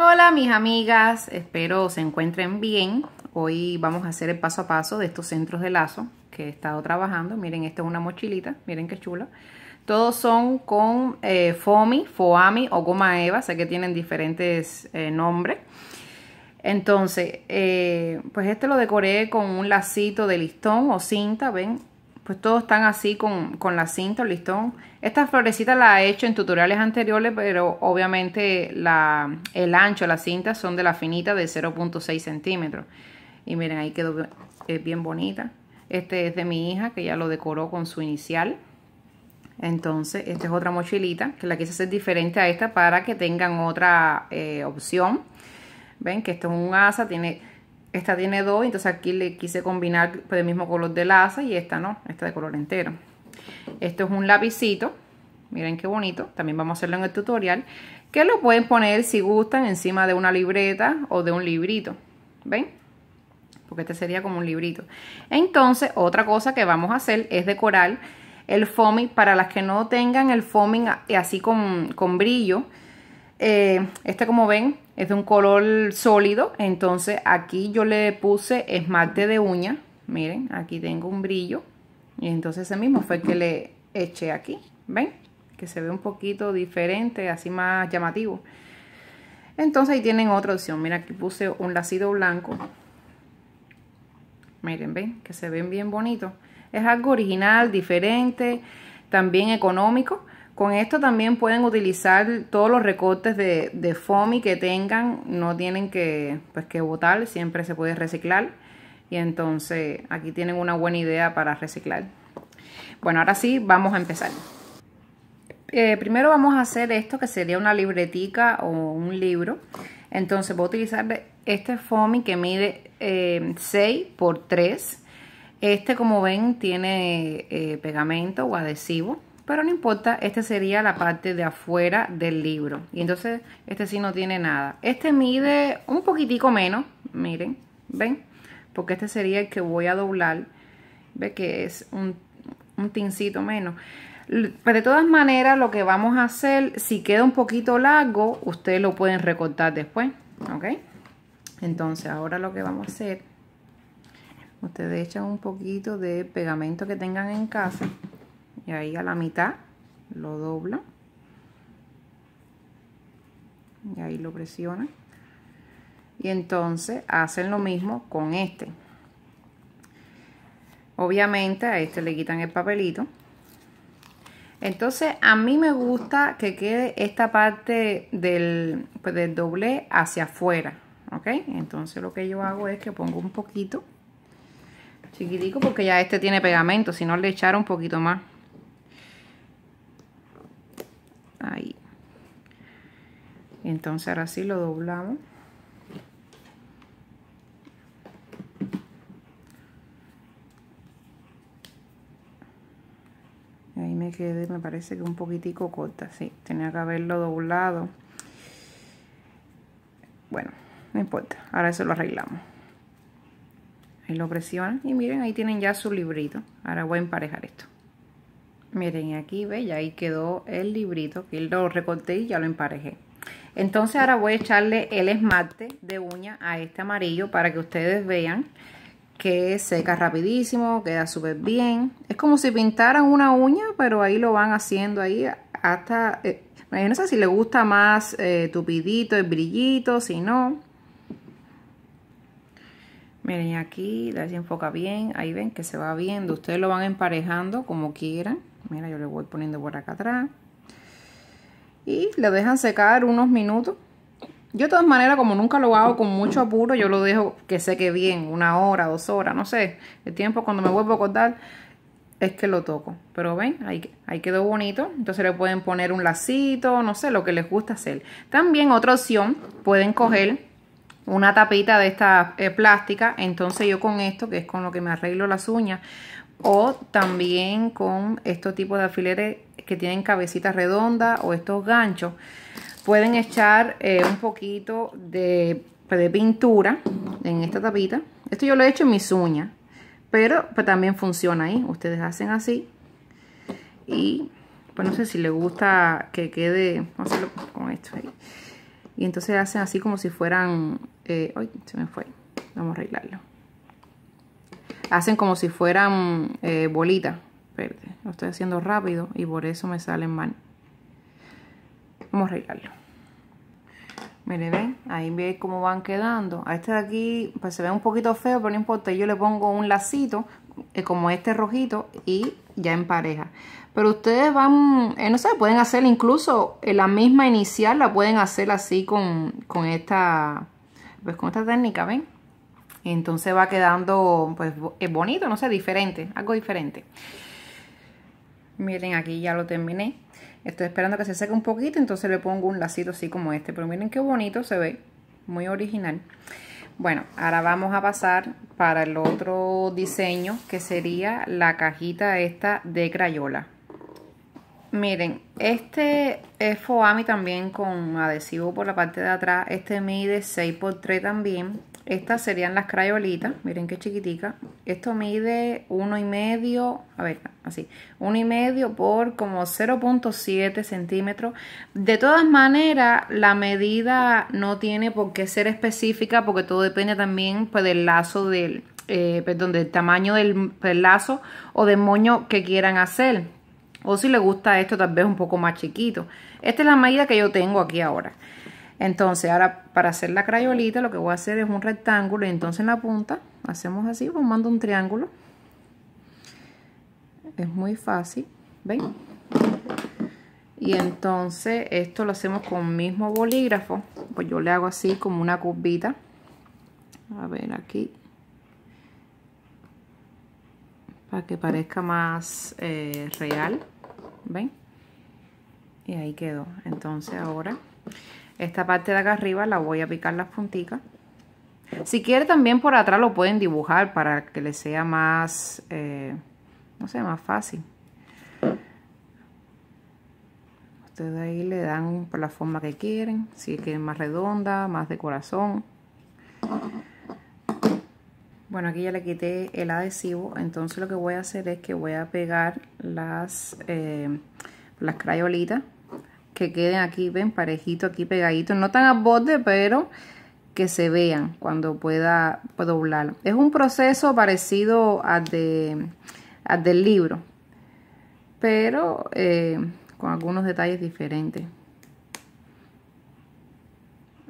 Hola mis amigas, espero se encuentren bien. Hoy vamos a hacer el paso a paso de estos centros de lazo que he estado trabajando. Miren, esta es una mochilita, miren qué chula. Todos son con eh, FOMI, FOAMI o goma eva, sé que tienen diferentes eh, nombres. Entonces, eh, pues este lo decoré con un lacito de listón o cinta, ven, pues todos están así con, la cinta el listón. Esta florecita la he hecho en tutoriales anteriores, pero obviamente la, el ancho, de las cinta son de la finita de 0.6 centímetros. Y miren, ahí quedó es bien bonita. Este es de mi hija, que ya lo decoró con su inicial. Entonces, esta es otra mochilita, que la quise hacer diferente a esta para que tengan otra eh, opción. Ven que esto es un asa, tiene esta tiene dos, entonces aquí le quise combinar pues, el mismo color de laza y esta no, esta de color entero. Esto es un lapicito, miren qué bonito, también vamos a hacerlo en el tutorial, que lo pueden poner si gustan encima de una libreta o de un librito, ¿ven? Porque este sería como un librito. Entonces, otra cosa que vamos a hacer es decorar el foaming, para las que no tengan el foaming así con, con brillo, eh, este como ven es de un color sólido, entonces aquí yo le puse esmalte de uña, miren, aquí tengo un brillo y entonces ese mismo fue el que le eché aquí, ¿ven? Que se ve un poquito diferente, así más llamativo. Entonces ahí tienen otra opción, mira aquí puse un lacido blanco, miren, ¿ven? Que se ven bien bonito. Es algo original, diferente, también económico con esto también pueden utilizar todos los recortes de, foamy que tengan, no tienen pues, que, botar, siempre se puede reciclar. Y entonces aquí tienen una buena idea para reciclar. Bueno, ahora sí, vamos a empezar. Eh, primero vamos a hacer esto que sería una libretica o un libro. Entonces voy a utilizar este foamy que mide 6 eh, por 3. Este como ven tiene eh, pegamento o adhesivo. Pero no importa, este sería la parte de afuera del libro. Y entonces este sí no tiene nada. Este mide un poquitico menos, miren, ¿ven? Porque este sería el que voy a doblar. ¿Ve que es un, un tincito menos? Pero pues, de todas maneras, lo que vamos a hacer, si queda un poquito largo, ustedes lo pueden recortar después, ¿ok? Entonces, ahora lo que vamos a hacer, ustedes echan un poquito de pegamento que tengan en casa y ahí a la mitad lo dobla y ahí lo presiona y entonces hacen lo mismo con este obviamente a este le quitan el papelito entonces a mí me gusta que quede esta parte del, pues, del doble hacia afuera ok entonces lo que yo hago es que pongo un poquito chiquitico porque ya este tiene pegamento si no le echar un poquito más ahí entonces ahora sí lo doblamos ahí me quedé me parece que un poquitico corta sí tenía que haberlo doblado bueno no importa ahora eso lo arreglamos ahí lo presionan y miren ahí tienen ya su librito ahora voy a emparejar esto Miren, aquí ve, ahí quedó el librito, que lo recorté y ya lo emparejé. Entonces ahora voy a echarle el esmalte de uña a este amarillo para que ustedes vean que seca rapidísimo, queda súper bien. Es como si pintaran una uña, pero ahí lo van haciendo ahí hasta... Eh, no sé si le gusta más eh, tupidito, el brillito, si no. Miren aquí, la se enfoca bien, ahí ven que se va viendo. Ustedes lo van emparejando como quieran. Mira, yo le voy poniendo por acá atrás. Y le dejan secar unos minutos. Yo de todas maneras, como nunca lo hago con mucho apuro, yo lo dejo que seque bien, una hora, dos horas, no sé. El tiempo cuando me vuelvo a cortar es que lo toco. Pero ven, ahí, ahí quedó bonito. Entonces le pueden poner un lacito, no sé, lo que les gusta hacer. También otra opción, pueden coger una tapita de esta eh, plástica. Entonces yo con esto, que es con lo que me arreglo las uñas, o también con estos tipos de alfileres que tienen cabecita redonda o estos ganchos pueden echar eh, un poquito pues, de, pintura en esta tapita esto yo lo he hecho en mis uñas pero pues, también funciona ahí ustedes hacen así y pues no sé si les gusta que quede vamos con esto ahí y entonces hacen así como si fueran eh, se me fue vamos a arreglarlo hacen como si fueran eh, bolitas. lo estoy haciendo rápido y por eso me salen mal. Vamos a arreglarlo. Miren, ven, ahí veis cómo van quedando. A este de aquí, pues se ve un poquito feo, pero no importa. Yo le pongo un lacito, eh, como este rojito, y ya en pareja. Pero ustedes van, eh, no sé, pueden hacer incluso la misma inicial, la pueden hacer así con, con esta, pues con esta técnica, ¿ven? entonces va quedando pues eh, bonito, no sé, diferente, algo diferente. Miren, aquí ya lo terminé. Estoy esperando que se seque un poquito, entonces le pongo un lacito así como este. Pero miren qué bonito se ve, muy original. Bueno, ahora vamos a pasar para el otro diseño que sería la cajita esta de Crayola. Miren, este es Foami también con adhesivo por la parte de atrás. Este mide 6x3 también estas serían las crayolitas, miren qué chiquitica. Esto mide uno y medio, a ver, así, uno y medio por como 0.7 centímetros. De todas maneras, la medida no tiene por qué ser específica porque todo depende también pues, del lazo del, eh, perdón, del tamaño del, lazo o del moño que quieran hacer. O si le gusta esto tal vez un poco más chiquito. Esta es la medida que yo tengo aquí ahora. Entonces, ahora para hacer la crayolita lo que voy a hacer es un rectángulo y entonces en la punta hacemos así, formando un triángulo. Es muy fácil, ¿ven? Y entonces esto lo hacemos con mismo bolígrafo. Pues yo le hago así como una curvita. A ver aquí. Para que parezca más eh, real. ¿Ven? Y ahí quedó. Entonces ahora esta parte de acá arriba la voy a picar las puntitas. Si quiere también por atrás lo pueden dibujar para que le sea más, eh, no sé, más fácil. Ustedes ahí le dan por la forma que quieren, si quieren más redonda, más de corazón. Bueno, aquí ya le quité el adhesivo, entonces lo que voy a hacer es que voy a pegar las, eh, las crayolitas que queden aquí, ven, parejito, aquí pegadito, no tan a borde, pero que se vean cuando pueda doblarlo Es un proceso parecido al, de, al del libro, pero eh, con algunos detalles diferentes.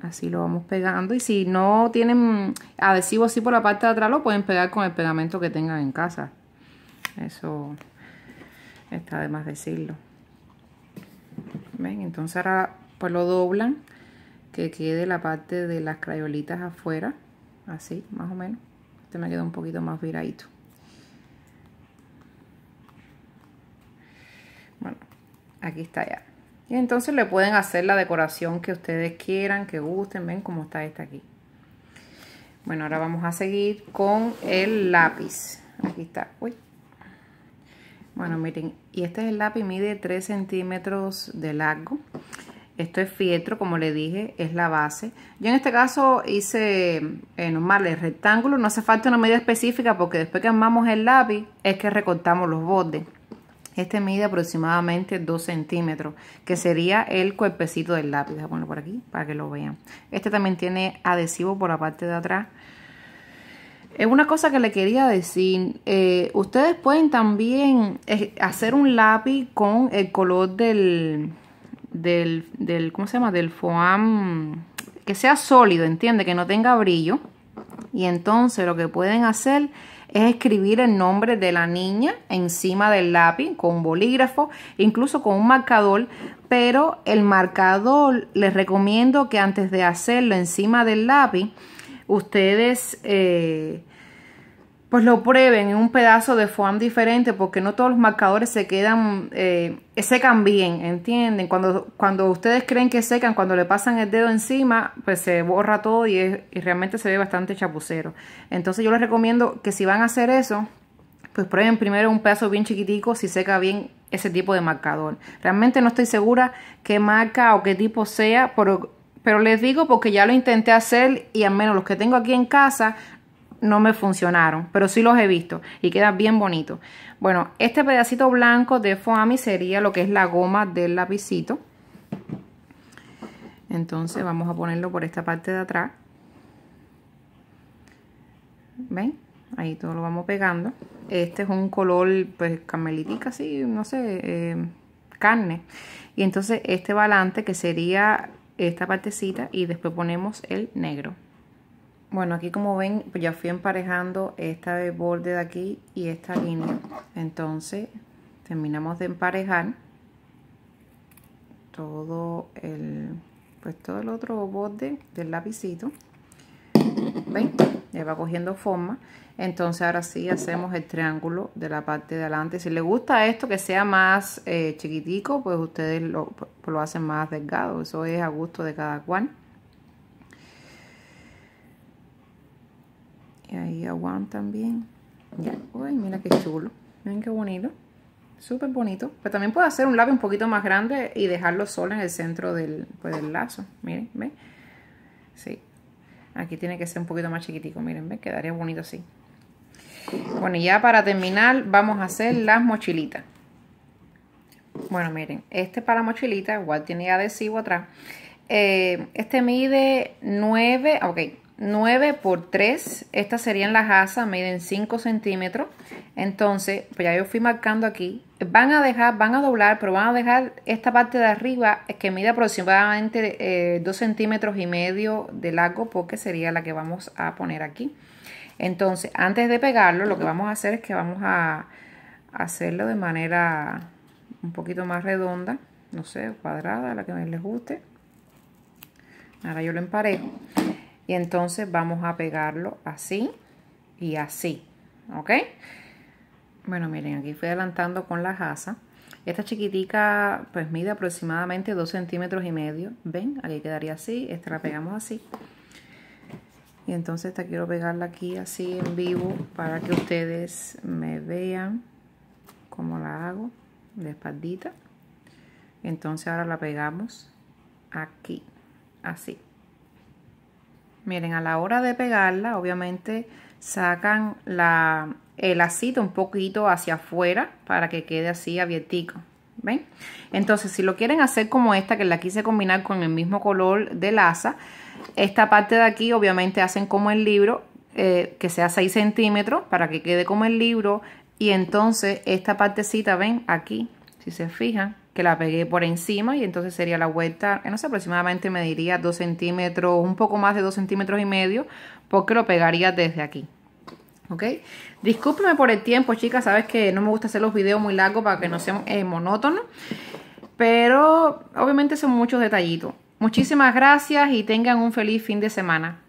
Así lo vamos pegando y si no tienen adhesivo así por la parte de atrás lo pueden pegar con el pegamento que tengan en casa. Eso está de más decirlo. Entonces ahora pues lo doblan, que quede la parte de las crayolitas afuera, así más o menos. Este me quedó un poquito más viradito. Bueno, aquí está ya. Y entonces le pueden hacer la decoración que ustedes quieran, que gusten. Ven cómo está esta aquí. Bueno, ahora vamos a seguir con el lápiz. Aquí está. Uy, bueno, miren, y este es el lápiz, mide 3 centímetros de largo. Esto es fieltro, como le dije, es la base. Yo en este caso hice eh, normal el rectángulo, no hace falta una medida específica porque después que armamos el lápiz es que recortamos los bordes. Este mide aproximadamente 2 centímetros, que sería el cuerpecito del lápiz. Voy por aquí para que lo vean. Este también tiene adhesivo por la parte de atrás. Es una cosa que le quería decir. Eh, ustedes pueden también eh, hacer un lápiz con el color del, del, ¿cómo se llama? Del foam, que sea sólido, entiende, que no tenga brillo. Y entonces lo que pueden hacer es escribir el nombre de la niña encima del lápiz con un bolígrafo, incluso con un marcador, pero el marcador les recomiendo que antes de hacerlo encima del lápiz, ustedes eh, pues lo prueben en un pedazo de foam diferente porque no todos los marcadores se quedan, eh, eh, secan bien, ¿entienden? Cuando, cuando ustedes creen que secan, cuando le pasan el dedo encima, pues se borra todo y, es, y realmente se ve bastante chapucero. Entonces yo les recomiendo que si van a hacer eso, pues prueben primero un pedazo bien chiquitico si seca bien ese tipo de marcador. Realmente no estoy segura qué marca o qué tipo sea, pero pero les digo porque ya lo intenté hacer y al menos los que tengo aquí en casa no me funcionaron, pero sí los he visto y queda bien bonito. Bueno, este pedacito blanco de foamy sería lo que es la goma del lapicito. Entonces vamos a ponerlo por esta parte de atrás. ¿Ven? Ahí todo lo vamos pegando. Este es un color, pues, camelitica, así, no sé, eh, carne. Y entonces este balante que sería esta partecita y después ponemos el negro. Bueno, aquí como ven, pues ya fui emparejando este borde de aquí y esta línea. Entonces, terminamos de emparejar todo el, pues todo el otro borde del lapicito. ¿Ven? Ya va cogiendo forma. Entonces, ahora sí hacemos el triángulo de la parte de adelante. Si les gusta esto que sea más eh, chiquitico, pues ustedes lo, pues, lo hacen más delgado. Eso es a gusto de cada cual. y ahí aguantan bien uy mira qué chulo miren qué bonito súper bonito pero pues también puedo hacer un labio un poquito más grande y dejarlo solo en el centro pues, del, lazo miren ven sí aquí tiene que ser un poquito más chiquitico miren ven quedaría bonito así bueno y ya para terminar vamos a hacer las mochilitas bueno miren este para mochilita igual tiene adhesivo atrás eh, este mide 9 ok 9 por 3, estas serían las asas, miden 5 centímetros. Entonces, pues ya yo fui marcando aquí. Van a dejar, van a doblar, pero van a dejar esta parte de arriba que mide aproximadamente 2 eh, centímetros y medio de largo, porque sería la que vamos a poner aquí. Entonces, antes de pegarlo, lo que vamos a hacer es que vamos a hacerlo de manera un poquito más redonda, no sé, cuadrada, la que más les guste. Ahora yo lo emparejo y entonces vamos a pegarlo así y así, ¿ok? Bueno, miren, aquí fui adelantando con la asa. Esta chiquitica pues mide aproximadamente 2 centímetros y medio. ¿Ven? Aquí quedaría así, esta la pegamos así. Y entonces esta quiero pegarla aquí así en vivo para que ustedes me vean cómo la hago de espaldita. Entonces ahora la pegamos aquí, así. Miren, a la hora de pegarla, obviamente sacan el asito un poquito hacia afuera para que quede así abiertico. ¿Ven? Entonces, si lo quieren hacer como esta, que la quise combinar con el mismo color de laza, esta parte de aquí obviamente hacen como el libro, eh, que sea 6 centímetros para que quede como el libro. Y entonces esta partecita, ven, aquí, si se fijan, que la pegué por encima y entonces sería la vuelta, eh, no sé, aproximadamente me diría 2 centímetros, un poco más de 2 centímetros y medio, porque lo pegaría desde aquí. ¿Ok? Discúlpeme por el tiempo, chicas, sabes que no me gusta hacer los videos muy largos para que no sean eh, monótonos, pero obviamente son muchos detallitos. Muchísimas gracias y tengan un feliz fin de semana.